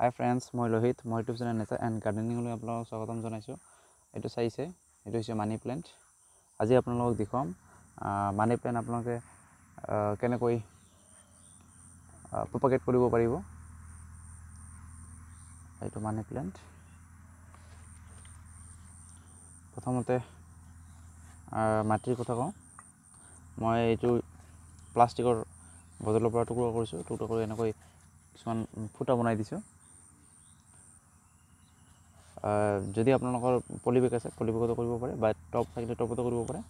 হাই friends মই লোহিত মই YouTube channel nature and গাৰ্ডেনিঙলৈ আপোনালোকক স্বাগতম জনাইছোঁ এইটো চাইছে এইটো হৈছে মানি প্লেণ্ট আজি আপোনালোকক দেখুৱাম মানি প্লেণ্ট আপোনালোকে কেনেকৈ প্ৰপাকেট কৰিব পাৰিব এইটো মানি প্লেণ্ট প্ৰথমতে মাটিৰ কথা কওঁ মই এইটো প্লাষ্টিকৰ বটলৰ পৰা টুকুৰা কৰিছোঁ টুকুৰা কৰি এনেকৈ কিছুমান ফুটা বনাই দিছোঁ যদি আপোনালোকৰ পলিবেক আছে পলিবেগতো কৰিব পাৰে বা টপ থাকিলে টপতো কৰিব পাৰে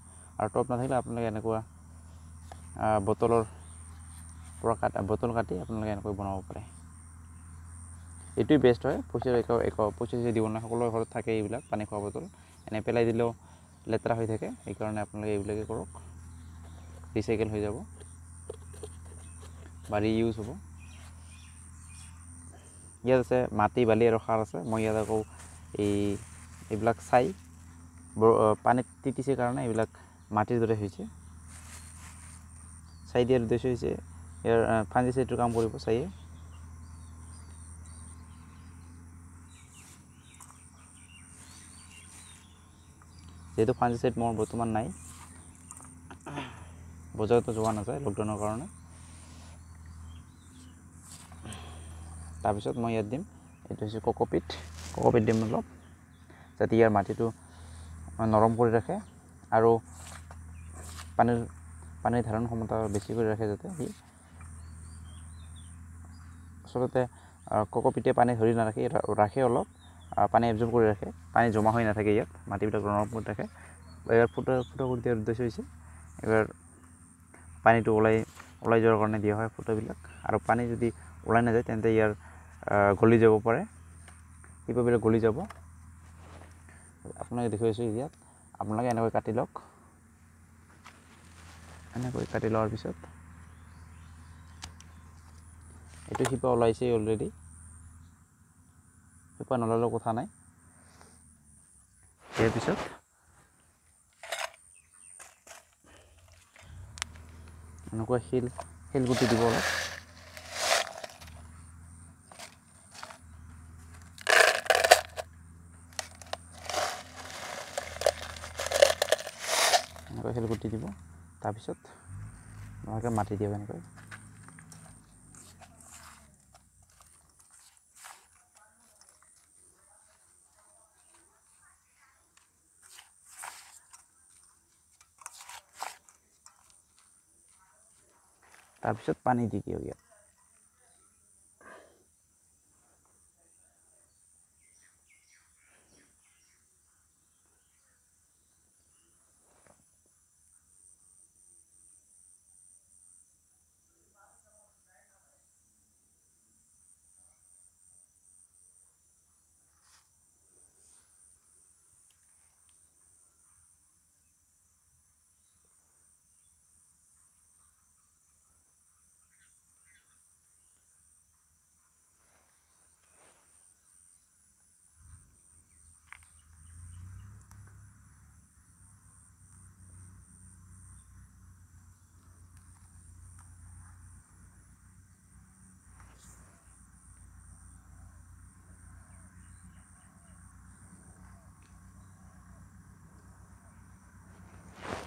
আৰু টপ নাথাকিলে আপোনালোকে এনেকুৱা বটলৰ পৰা কাট বটল কাটি আপোনালোকে এনেকৈ বনাব পাৰে এইটোৱেই বেষ্ট হয় পইচা একো একো পইচা চইচা দিব নাই সকলোৰে ঘৰত থাকে এইবিলাক পানী খোৱা বটল এনে পেলাই দিলেও লেতেৰা হৈ থাকে সেইকাৰণে আপোনালোকে এইবিলাকে কৰক ৰিচাইকেল হৈ যাব বা ইউজ হ'ব ইয়াত আছে মাটি বালি আৰু সাৰ আছে মই ইয়াত আকৌ এই এইবিলাক চাই পানীত তিতিছে কাৰণে এইবিলাক মাটিৰ দৰে হৈছে চাই দিয়াৰ উদ্দেশ্য হৈছে ইয়াৰ ফাংগিচাইডটো কাম কৰিব চাইয়ে যিহেতু ফাংগিচাইড মোৰ বৰ্তমান নাই বজাৰতো যোৱা নাযায় লকডাউনৰ কাৰণে তাৰপিছত মই ইয়াত দিম এইটো হৈছে ককপিট কপি দিম অলপ যাতে ইয়াৰ মাটিটো নৰম কৰি ৰাখে আৰু পানীৰ পানীৰ ধাৰণ ক্ষমতা বেছি কৰি ৰাখে যাতে সি আচলতে ককপিতে পানী ধৰি নাৰাখে ৰাখে অলপ পানী এবজৰ্ব কৰি ৰাখে পানী জমা হৈ নাথাকে ইয়াত মাটিবিলাক নৰম কৰি ৰাখে এইবাৰ ফুট ফুট কৰি দিয়াৰ উদ্দেশ্য হৈছে এইবাৰ পানীটো ওলাই ওলাই যোৱাৰ কাৰণে দিয়া হয় ফুটবিলাক আৰু পানী যদি ওলাই নাযায় তেন্তে ইয়াৰ গলি যাব পাৰে ইপিলে গলি যাব আপোনালোকে দেখুৱাইছোঁ ইয়াত আপোনালোকে এনেকৈ কাটি লওক এনেকৈ কাটি লোৱাৰ পিছত এইটো শিপা ওলাইছেই অলৰেডি শিপা নোলালেও কথা নাই ইয়াৰ পিছত এনেকুৱা শিল শিলগুটি দিব অলপ চাইকেল গুটি দিব তাৰপিছত ভালকৈ মাতি দিব এনেকৈ তাৰপিছত পানী দি দিয়ক ইয়াত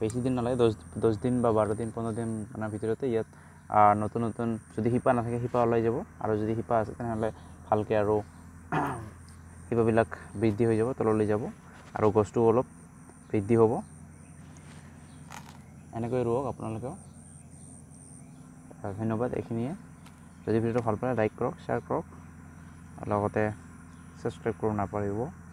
বেছি দিন নালাগে দহ দহ দিন বা বাৰ দিন পোন্ধৰ দিন মানে ভিতৰতে ইয়াত নতুন নতুন যদি শিপা নাথাকে শিপা ওলাই যাব আৰু যদি শিপা আছে তেনেহ'লে ভালকৈ আৰু শিপাবিলাক বৃদ্ধি হৈ যাব তললৈ যাব আৰু গছটো অলপ বৃদ্ধি হ'ব এনেকৈ ৰুৱক আপোনালোকেও ধন্যবাদ এইখিনিয়ে যদি ভিডিঅ'টো ভাল পালে লাইক কৰক শ্বেয়াৰ কৰক লগতে ছাবস্ক্ৰাইব কৰিব নাপাহৰিব